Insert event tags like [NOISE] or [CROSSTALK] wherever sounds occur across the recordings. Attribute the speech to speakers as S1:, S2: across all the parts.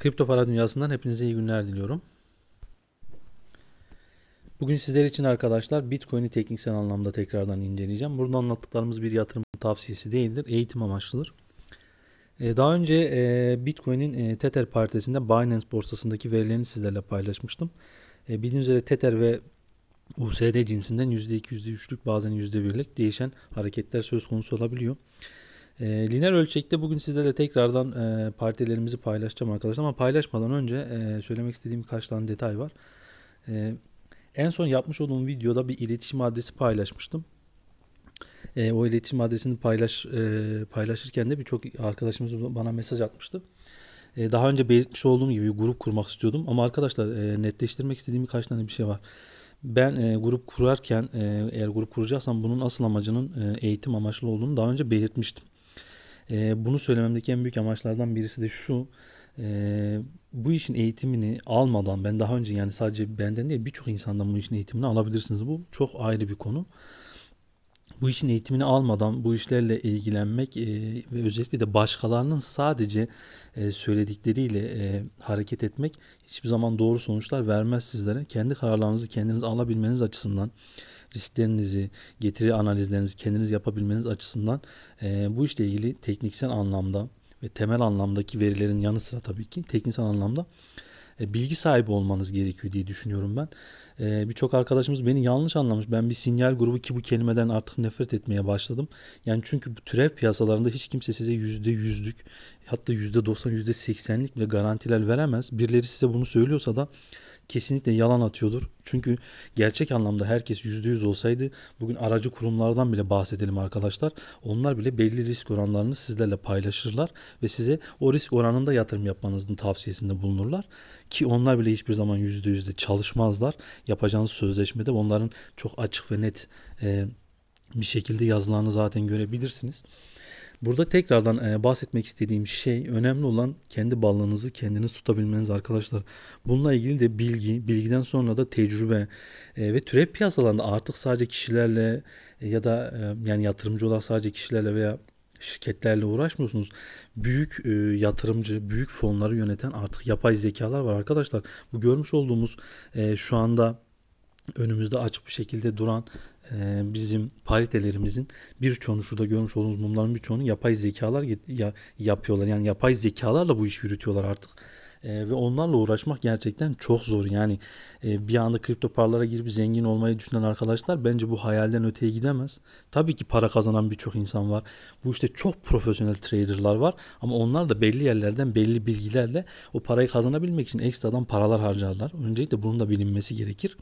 S1: Kripto para dünyasından hepinize iyi günler diliyorum. Bugün sizler için arkadaşlar Bitcoin'i tekniksel anlamda tekrardan inceleyeceğim. Burada anlattıklarımız bir yatırım tavsiyesi değildir. Eğitim amaçlıdır. Ee, daha önce e, Bitcoin'in e, Tether partisinde Binance borsasındaki verilerini sizlerle paylaşmıştım. E, bildiğiniz üzere Tether ve USD cinsinden %2, %3'lük bazen %1'lik değişen hareketler söz konusu olabiliyor. E, lineer ölçekte bugün sizlerle tekrardan e, partilerimizi paylaşacağım arkadaşlar ama paylaşmadan önce e, söylemek istediğim birkaç tane detay var. E, en son yapmış olduğum videoda bir iletişim adresi paylaşmıştım. E, o iletişim adresini paylaş e, paylaşırken de birçok arkadaşımız bana mesaj atmıştı. E, daha önce belirtmiş olduğum gibi grup kurmak istiyordum ama arkadaşlar e, netleştirmek istediğim birkaç tane bir şey var. Ben e, grup kurarken e, eğer grup kuracaksam bunun asıl amacının e, eğitim amaçlı olduğunu daha önce belirtmiştim. E, bunu söylememdeki en büyük amaçlardan birisi de şu. E, bu işin eğitimini almadan ben daha önce yani sadece benden değil birçok insandan bu işin eğitimini alabilirsiniz. Bu çok ayrı bir konu. Bu işin eğitimini almadan bu işlerle ilgilenmek e, ve özellikle de başkalarının sadece e, söyledikleriyle e, hareket etmek hiçbir zaman doğru sonuçlar vermez sizlere. Kendi kararlarınızı kendiniz alabilmeniz açısından risklerinizi, getiri analizlerinizi kendiniz yapabilmeniz açısından e, bu işle ilgili tekniksel anlamda ve temel anlamdaki verilerin yanı sıra tabii ki tekniksel anlamda e, bilgi sahibi olmanız gerekiyor diye düşünüyorum ben. E, Birçok arkadaşımız beni yanlış anlamış. Ben bir sinyal grubu ki bu kelimeden artık nefret etmeye başladım. Yani çünkü bu türev piyasalarında hiç kimse size yüzde yüzlük hatta yüzde doksan yüzde seksenlik bile garantiler veremez. Birileri size bunu söylüyorsa da kesinlikle yalan atıyordur. Çünkü gerçek anlamda herkes %100 olsaydı bugün aracı kurumlardan bile bahsedelim arkadaşlar. Onlar bile belli risk oranlarını sizlerle paylaşırlar ve size o risk oranında yatırım yapmanızın tavsiyesinde bulunurlar. Ki onlar bile hiçbir zaman %100'de çalışmazlar. Yapacağınız sözleşmede onların çok açık ve net e, bir şekilde yazılanı zaten görebilirsiniz. Burada tekrardan e, bahsetmek istediğim şey önemli olan kendi balığınızı kendiniz tutabilmeniz arkadaşlar. Bununla ilgili de bilgi, bilgiden sonra da tecrübe e, ve türev piyasalarında artık sadece kişilerle e, ya da e, yani yatırımcılar sadece kişilerle veya şirketlerle uğraşmıyorsunuz. Büyük e, yatırımcı, büyük fonları yöneten artık yapay zekalar var arkadaşlar. Bu görmüş olduğumuz e, şu anda önümüzde açık bir şekilde duran ee, bizim paritelerimizin birçoğunu şurada görmüş olduğunuz mumların birçoğunu yapay zekalar yapıyorlar. Yani yapay zekalarla bu iş yürütüyorlar artık. E, ve onlarla uğraşmak gerçekten çok zor. Yani e, bir anda kripto paralara girip zengin olmayı düşünen arkadaşlar bence bu hayalden öteye gidemez. Tabii ki para kazanan birçok insan var. Bu işte çok profesyonel traderlar var ama onlar da belli yerlerden belli bilgilerle o parayı kazanabilmek için ekstradan paralar harcarlar. Öncelikle bunun da bilinmesi gerekir.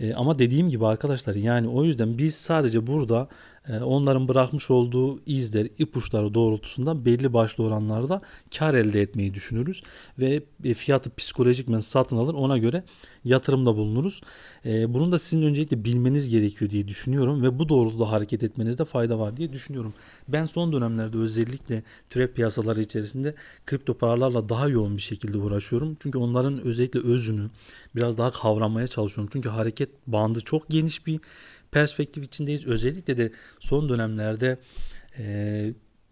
S1: Ee, ama dediğim gibi arkadaşlar yani o yüzden biz sadece burada ee, onların bırakmış olduğu izler, ipuçları doğrultusunda belli başlı oranlarda kar elde etmeyi düşünürüz ve e, fiyatı psikolojikmen satın alır ona göre yatırımda bulunuruz. Ee, bunun da sizin öncelikle bilmeniz gerekiyor diye düşünüyorum ve bu doğrultuda hareket etmenizde fayda var diye düşünüyorum. Ben son dönemlerde özellikle türev piyasaları içerisinde kripto paralarla daha yoğun bir şekilde uğraşıyorum. Çünkü onların özellikle özünü biraz daha kavramaya çalışıyorum. Çünkü hareket bandı çok geniş bir perspektif içindeyiz. Özellikle de son dönemlerde e,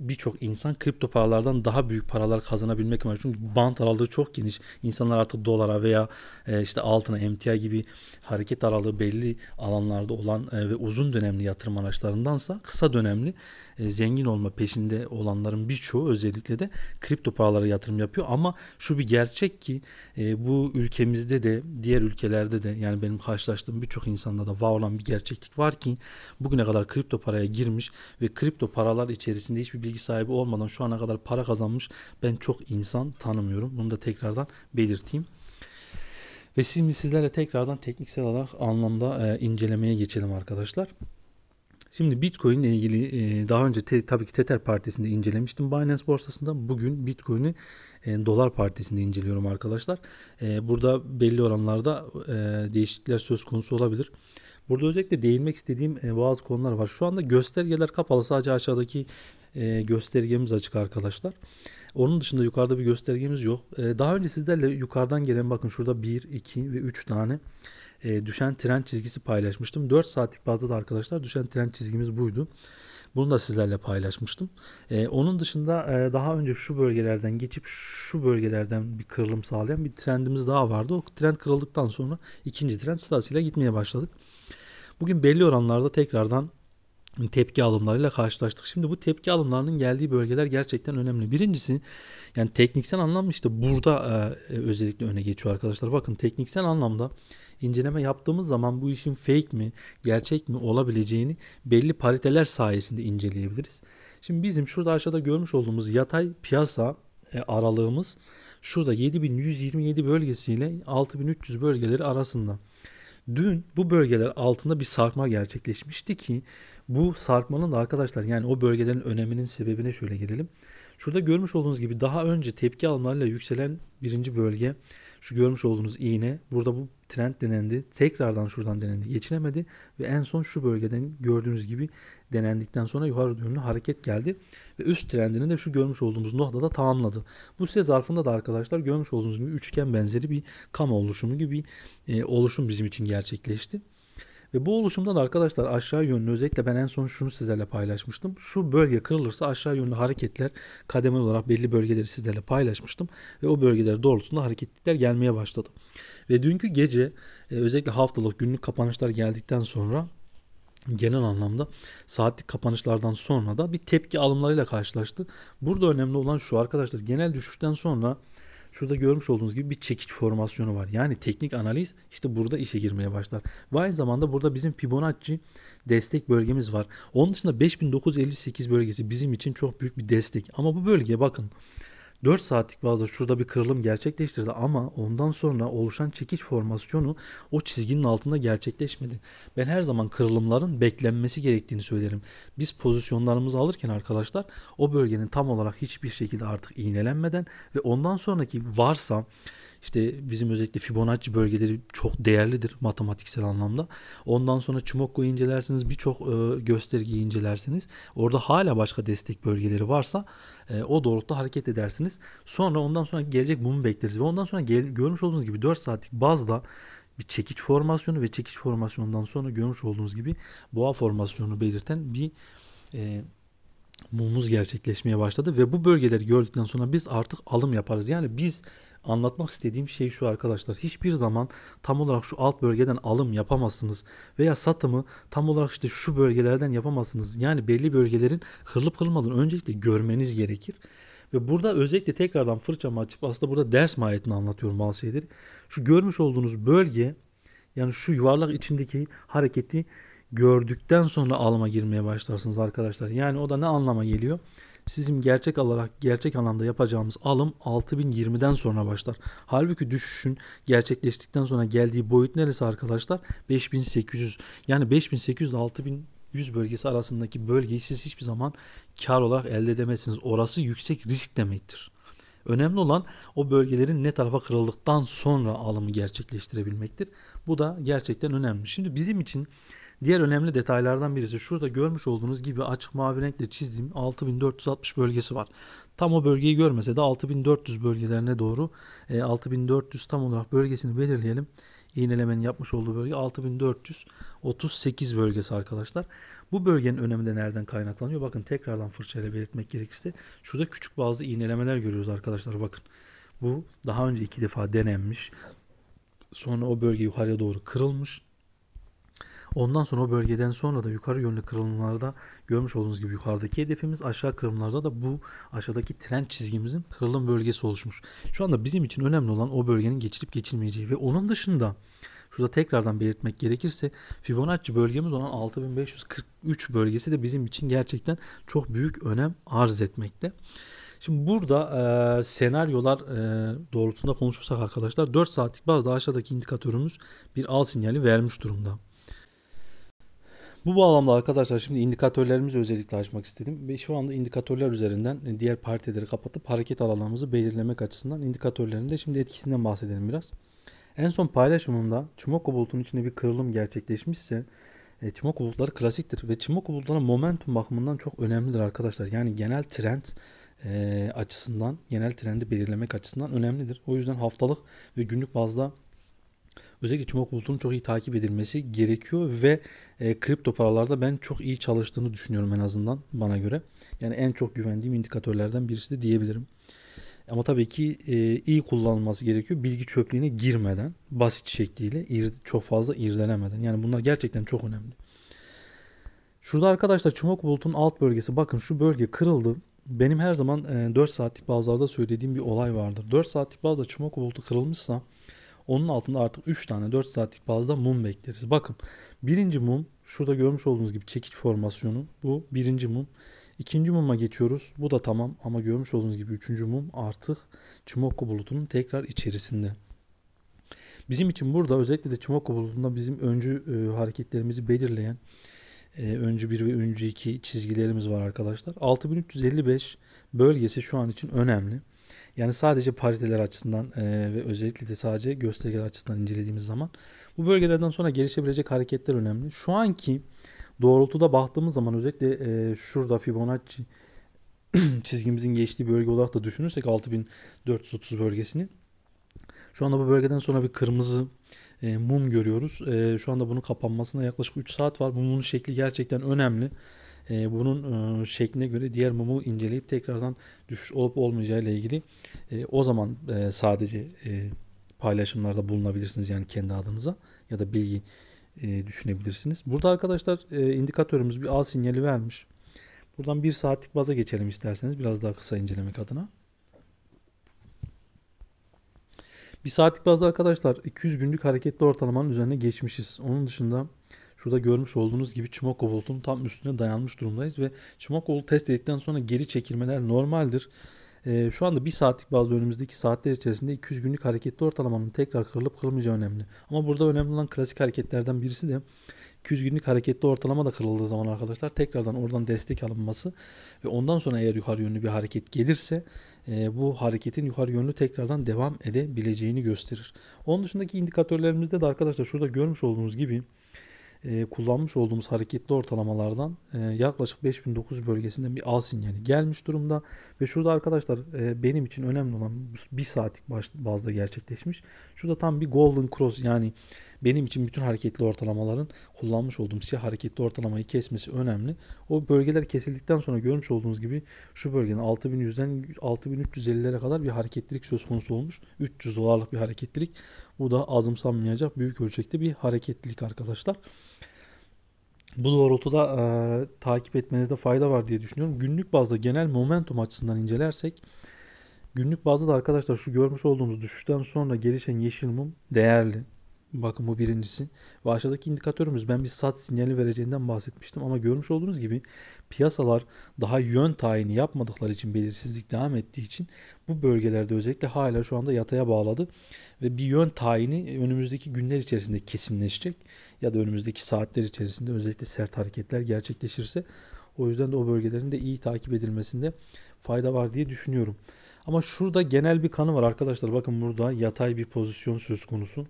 S1: birçok insan kripto paralardan daha büyük paralar kazanabilmek amacı. Çünkü bant aralığı çok geniş. İnsanlar artık dolara veya e, işte altına emtia gibi hareket aralığı belli alanlarda olan e, ve uzun dönemli yatırım araçlarındansa kısa dönemli e, zengin olma peşinde olanların birçoğu özellikle de kripto paralara yatırım yapıyor. Ama şu bir gerçek ki e, bu ülkemizde de diğer ülkelerde de yani benim karşılaştığım birçok insanda da var olan bir gerçeklik var ki bugüne kadar kripto paraya girmiş ve kripto paralar içerisinde hiçbir bilgi bilgi sahibi olmadan şu ana kadar para kazanmış ben çok insan tanımıyorum. Bunu da tekrardan belirteyim. Ve şimdi sizlerle tekrardan tekniksel olarak anlamda e, incelemeye geçelim arkadaşlar. Şimdi Bitcoin ile ilgili e, daha önce te, tabii ki Tether Partisi'nde incelemiştim Binance borsasında. Bugün Bitcoin'i e, Dolar Partisi'nde inceliyorum arkadaşlar. E, burada belli oranlarda e, değişiklikler söz konusu olabilir. Burada özellikle değinmek istediğim e, bazı konular var. Şu anda göstergeler kapalı. Sadece aşağıdaki e, göstergemiz açık arkadaşlar. Onun dışında yukarıda bir göstergemiz yok. E, daha önce sizlerle yukarıdan gelen bakın şurada 1, 2 ve 3 tane e, düşen tren çizgisi paylaşmıştım. 4 saatlik bazda da arkadaşlar düşen tren çizgimiz buydu. Bunu da sizlerle paylaşmıştım. E, onun dışında e, daha önce şu bölgelerden geçip şu bölgelerden bir kırılım sağlayan bir trendimiz daha vardı. O trend kırıldıktan sonra ikinci trend sırasıyla gitmeye başladık. Bugün belli oranlarda tekrardan tepki alımlarıyla karşılaştık. Şimdi bu tepki alımlarının geldiği bölgeler gerçekten önemli. Birincisi yani tekniksel anlamda işte burada e, e, özellikle öne geçiyor arkadaşlar. Bakın tekniksel anlamda inceleme yaptığımız zaman bu işin fake mi, gerçek mi olabileceğini belli pariteler sayesinde inceleyebiliriz. Şimdi bizim şurada aşağıda görmüş olduğumuz yatay piyasa e, aralığımız şurada 7127 bölgesiyle 6300 bölgeleri arasında. Dün bu bölgeler altında bir sarkma gerçekleşmişti ki bu sarkmanın da arkadaşlar yani o bölgelerin öneminin sebebine şöyle gelelim. Şurada görmüş olduğunuz gibi daha önce tepki alımlarıyla yükselen birinci bölge şu görmüş olduğunuz iğne burada bu trend denendi. Tekrardan şuradan denendi. Geçilemedi ve en son şu bölgeden gördüğünüz gibi denendikten sonra yukarı yönlü hareket geldi ve üst trendini de şu görmüş olduğumuz noktada tamamladı. Bu size zarfında da arkadaşlar görmüş olduğunuz gibi üçgen benzeri bir kama oluşumu gibi bir e, oluşum bizim için gerçekleşti. Ve bu oluşumdan arkadaşlar aşağı yönlü özellikle ben en son şunu sizlerle paylaşmıştım. Şu bölge kırılırsa aşağı yönlü hareketler kademeli olarak belli bölgeleri sizlerle paylaşmıştım. Ve o bölgeler doğrultusunda hareketlikler gelmeye başladı. Ve dünkü gece e, özellikle haftalık günlük kapanışlar geldikten sonra genel anlamda saatlik kapanışlardan sonra da bir tepki alımlarıyla karşılaştı. Burada önemli olan şu arkadaşlar genel düşüşten sonra Şurada görmüş olduğunuz gibi bir çekiç formasyonu var. Yani teknik analiz işte burada işe girmeye başlar. Ve aynı zamanda burada bizim Fibonacci destek bölgemiz var. Onun dışında 5958 bölgesi bizim için çok büyük bir destek. Ama bu bölgeye bakın 4 saatlik bazda şurada bir kırılım gerçekleştirdi ama ondan sonra oluşan çekiş formasyonu o çizginin altında gerçekleşmedi. Ben her zaman kırılımların beklenmesi gerektiğini söylerim. Biz pozisyonlarımızı alırken arkadaşlar o bölgenin tam olarak hiçbir şekilde artık iğnelenmeden ve ondan sonraki varsa işte bizim özellikle Fibonacci bölgeleri çok değerlidir matematiksel anlamda. Ondan sonra Çumokko'yu incelersiniz. Birçok e, göstergeyi incelersiniz. Orada hala başka destek bölgeleri varsa e, o doğrultuda hareket edersiniz. Sonra ondan sonra gelecek mumu bekleriz. Ve ondan sonra gel, görmüş olduğunuz gibi 4 saatlik bazda bir çekiç formasyonu ve çekiç formasyonundan sonra görmüş olduğunuz gibi boğa formasyonunu belirten bir e, mumumuz gerçekleşmeye başladı ve bu bölgeleri gördükten sonra biz artık alım yaparız. Yani biz Anlatmak istediğim şey şu arkadaşlar. Hiçbir zaman tam olarak şu alt bölgeden alım yapamazsınız. Veya satımı tam olarak işte şu bölgelerden yapamazsınız. Yani belli bölgelerin kırılıp kırılmadığını öncelikle görmeniz gerekir. Ve burada özellikle tekrardan fırçamı açıp aslında burada ders mahiyetini anlatıyorum bazı şeyleri. Şu görmüş olduğunuz bölge yani şu yuvarlak içindeki hareketi gördükten sonra alıma girmeye başlarsınız arkadaşlar. Yani o da ne anlama geliyor? Sizin gerçek olarak gerçek anlamda yapacağımız alım 6020'den sonra başlar. Halbuki düşüşün gerçekleştikten sonra geldiği boyut neresi arkadaşlar? 5800. Yani 5800 ile 6000 bölgesi arasındaki bölgeyi siz hiçbir zaman kar olarak elde edemezsiniz. Orası yüksek risk demektir. Önemli olan o bölgelerin ne tarafa kırıldıktan sonra alımı gerçekleştirebilmektir. Bu da gerçekten önemli. Şimdi bizim için Diğer önemli detaylardan birisi şurada görmüş olduğunuz gibi açık mavi renkle çizdiğim 6460 bölgesi var. Tam o bölgeyi görmese de 6400 bölgelerine doğru 6400 e, tam olarak bölgesini belirleyelim. İğnelemenin yapmış olduğu bölge 6438 bölgesi arkadaşlar. Bu bölgenin önemi de nereden kaynaklanıyor? Bakın tekrardan fırçayla belirtmek gerekirse şurada küçük bazı iğnelemeler görüyoruz arkadaşlar bakın. Bu daha önce iki defa denenmiş. Sonra o bölge yukarıya doğru kırılmış Ondan sonra o bölgeden sonra da yukarı yönlü kırılımlarda görmüş olduğunuz gibi yukarıdaki hedefimiz aşağı kırılımlarda da bu aşağıdaki trend çizgimizin kırılım bölgesi oluşmuş. Şu anda bizim için önemli olan o bölgenin geçilip geçilmeyeceği ve onun dışında Şurada tekrardan belirtmek gerekirse Fibonacci bölgemiz olan 6543 bölgesi de bizim için gerçekten çok büyük önem arz etmekte. Şimdi burada e, senaryolar e, doğrultusunda konuşursak arkadaşlar 4 saatlik bazda aşağıdaki indikatörümüz bir al sinyali vermiş durumda. Bu bağlamda arkadaşlar şimdi indikatörlerimizi özellikle açmak istedim. Ve şu anda indikatörler üzerinden e, diğer partileri kapatıp hareket alanımızı belirlemek açısından indikatörlerin de şimdi etkisinden bahsedelim biraz. En son paylaşımımda Çumoku bulutunun içinde bir kırılım gerçekleşmişse e, Çumoku bulutları klasiktir ve Çumoku bulutları momentum bakımından çok önemlidir arkadaşlar. Yani genel trend e, açısından, genel trendi belirlemek açısından önemlidir. O yüzden haftalık ve günlük bazda özellikle Çumak Bulutu'nun çok iyi takip edilmesi gerekiyor ve e, kripto paralarda ben çok iyi çalıştığını düşünüyorum en azından bana göre. Yani en çok güvendiğim indikatörlerden birisi de diyebilirim. Ama tabii ki e, iyi kullanılması gerekiyor. Bilgi çöplüğüne girmeden, basit şekliyle, ir, çok fazla irdelemeden. Yani bunlar gerçekten çok önemli. Şurada arkadaşlar Çumak Bulut'un alt bölgesi bakın şu bölge kırıldı. Benim her zaman e, 4 saatlik bazlarda söylediğim bir olay vardır. 4 saatlik bazda Çumak Bulut'u kırılmışsa onun altında artık 3 tane 4 saatlik bazda mum bekleriz. Bakın birinci mum şurada görmüş olduğunuz gibi çekiç formasyonu. Bu birinci mum. İkinci muma geçiyoruz. Bu da tamam ama görmüş olduğunuz gibi üçüncü mum artık çimoku bulutunun tekrar içerisinde. Bizim için burada özellikle de çimoku bulutunda bizim öncü e, hareketlerimizi belirleyen e, öncü 1 ve öncü 2 çizgilerimiz var arkadaşlar. 6355 bölgesi şu an için önemli. Yani sadece pariteler açısından e, ve özellikle de sadece göstergeler açısından incelediğimiz zaman bu bölgelerden sonra gelişebilecek hareketler önemli. Şu anki doğrultuda baktığımız zaman özellikle e, şurada Fibonacci [CLEARS THROAT] çizgimizin geçtiği bölge olarak da düşünürsek 6430 bölgesini. Şu anda bu bölgeden sonra bir kırmızı e, mum görüyoruz. E, şu anda bunun kapanmasına yaklaşık 3 saat var. Bu mumun şekli gerçekten önemli e, bunun e, şekline göre diğer mumu inceleyip tekrardan düşüş olup olmayacağı ile ilgili e, o zaman e, sadece e, paylaşımlarda bulunabilirsiniz yani kendi adınıza ya da bilgi e, düşünebilirsiniz. Burada arkadaşlar e, indikatörümüz bir al sinyali vermiş. Buradan bir saatlik baza geçelim isterseniz biraz daha kısa incelemek adına. Bir saatlik bazda arkadaşlar 200 günlük hareketli ortalamanın üzerine geçmişiz. Onun dışında Şurada görmüş olduğunuz gibi Çimoko bulutunun tam üstüne dayanmış durumdayız ve Çimoko'lu test ettikten sonra geri çekilmeler normaldir. E, şu anda bir saatlik bazı önümüzdeki saatler içerisinde 200 günlük hareketli ortalamanın tekrar kırılıp kırılmayacağı önemli. Ama burada önemli olan klasik hareketlerden birisi de 200 günlük hareketli ortalama da kırıldığı zaman arkadaşlar tekrardan oradan destek alınması ve ondan sonra eğer yukarı yönlü bir hareket gelirse e, bu hareketin yukarı yönlü tekrardan devam edebileceğini gösterir. Onun dışındaki indikatörlerimizde de arkadaşlar şurada görmüş olduğunuz gibi e, kullanmış olduğumuz hareketli ortalamalardan e, yaklaşık 5.009 bölgesinde bir al sinyali gelmiş durumda. Ve şurada arkadaşlar e, benim için önemli olan bir saatlik bazda gerçekleşmiş. Şurada tam bir golden cross yani benim için bütün hareketli ortalamaların kullanmış olduğum siyah hareketli ortalamayı kesmesi önemli. O bölgeler kesildikten sonra görmüş olduğunuz gibi şu bölgenin 6100'den 6350'lere kadar bir hareketlilik söz konusu olmuş. 300 dolarlık bir hareketlilik. Bu da azımsanmayacak büyük ölçekte bir hareketlilik arkadaşlar. Bu doğrultuda e, takip etmenizde fayda var diye düşünüyorum. Günlük bazda genel momentum açısından incelersek Günlük bazda da arkadaşlar şu görmüş olduğumuz düşüşten sonra gelişen yeşil mum değerli. Bakın bu birincisi. Ve aşağıdaki indikatörümüz ben bir sat sinyali vereceğinden bahsetmiştim ama görmüş olduğunuz gibi piyasalar daha yön tayini yapmadıkları için belirsizlik devam ettiği için bu bölgelerde özellikle hala şu anda yataya bağladı ve bir yön tayini önümüzdeki günler içerisinde kesinleşecek ya da önümüzdeki saatler içerisinde özellikle sert hareketler gerçekleşirse o yüzden de o bölgelerin de iyi takip edilmesinde fayda var diye düşünüyorum. Ama şurada genel bir kanı var arkadaşlar. Bakın burada yatay bir pozisyon söz konusu.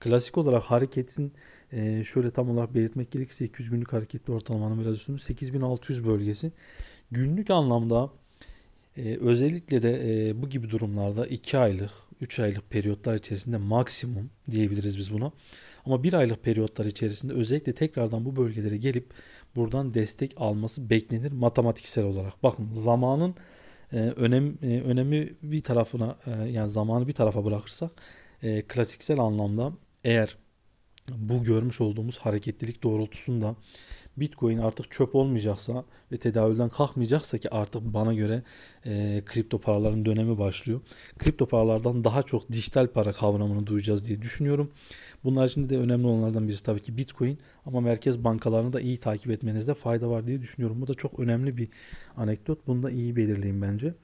S1: Klasik olarak hareketin e, şöyle tam olarak belirtmek gerekirse 200 günlük hareketli ortalamanın biraz üstünde 8600 bölgesi. Günlük anlamda e, özellikle de e, bu gibi durumlarda 2 aylık 3 aylık periyotlar içerisinde maksimum diyebiliriz biz buna. Ama 1 aylık periyotlar içerisinde özellikle tekrardan bu bölgelere gelip buradan destek alması beklenir matematiksel olarak. Bakın zamanın e, önem e, önemi bir tarafına e, yani zamanı bir tarafa bırakırsak e, klasiksel anlamda eğer bu görmüş olduğumuz hareketlilik doğrultusunda Bitcoin artık çöp olmayacaksa ve tedavülden kalkmayacaksa ki artık bana göre e, kripto paraların dönemi başlıyor. Kripto paralardan daha çok dijital para kavramını duyacağız diye düşünüyorum. Bunlar için de önemli olanlardan birisi tabii ki Bitcoin ama merkez bankalarını da iyi takip etmenizde fayda var diye düşünüyorum. Bu da çok önemli bir anekdot. Bunu da iyi belirleyin bence.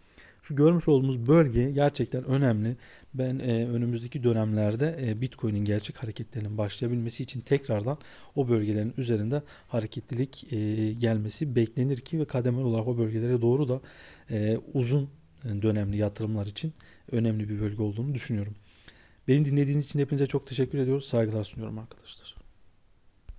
S1: Şu görmüş olduğumuz bölge gerçekten önemli. Ben e, önümüzdeki dönemlerde e, Bitcoin'in gerçek hareketlerinin başlayabilmesi için tekrardan o bölgelerin üzerinde hareketlilik e, gelmesi beklenir ki ve kademeli olarak o bölgelere doğru da e, uzun dönemli yatırımlar için önemli bir bölge olduğunu düşünüyorum. Beni dinlediğiniz için hepinize çok teşekkür ediyoruz. Saygılar sunuyorum arkadaşlar.